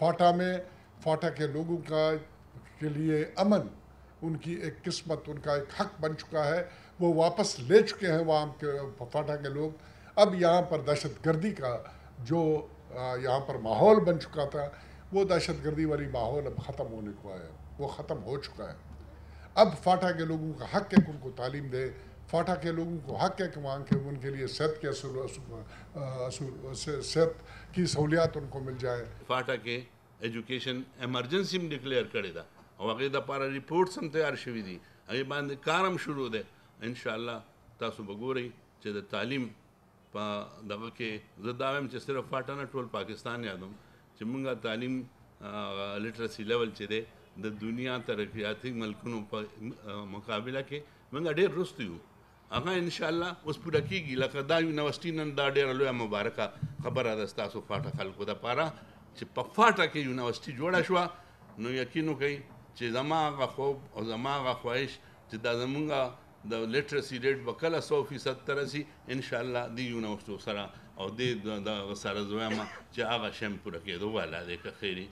फाटा में फाटा के लोगों का के लिए अमन उनकी एक किस्मत उनका एक हक बन चुका है वो वापस ले चुके हैं वहाँ के फाटा के लोग अब यहाँ पर दहशत गर्दी का जो यहाँ पर माहौल बन चुका था वो दहशत गर्दी वाली माहौल अब ख़त्म होने को आया वो ख़त्म हो चुका है अब फाटा के लोगों का हक है कि उनको तालीम दें फाटा के लोगों को हक के मांग के उनके लिए सेहत के सेहत की सहूलियात उनको मिल जाए फाटा के एजुकेशन एमरजेंसी में डिक्लेयर करेदा वगैदा पारा रिपोर्ट सम तैयार शुरू थी अगे बांध कारम शुरू दे इन तासु रही चे तालीम पा के जदावेम में सिर्फ फाटा ना टोल पाकिस्तान याद चे मुंगा तालीम लिटरेसी लेवल चे दे दुनिया तरक्याती मलकनों पर मुकाबला के मंगा ढेर रुस्ती हूँ هغه ان شاء الله اوس پوره کیږي لکه دا یونیورسيټي نن دا ډیره لویه مبارکه خبره ده تاسو فاټه خلکو د پاره چې په فاټه کې یونیورسيټي جوړه شو نو یقین وکړئ چې زماغه خوب او زماغه خواهش چې دا زمونږه د لیټرسي ریټ به کله 100% تر رسي ان شاء الله دی یونیورسيټو سره او د سره زویمه چې هغه شیم پوره کېدو والا ده که خیری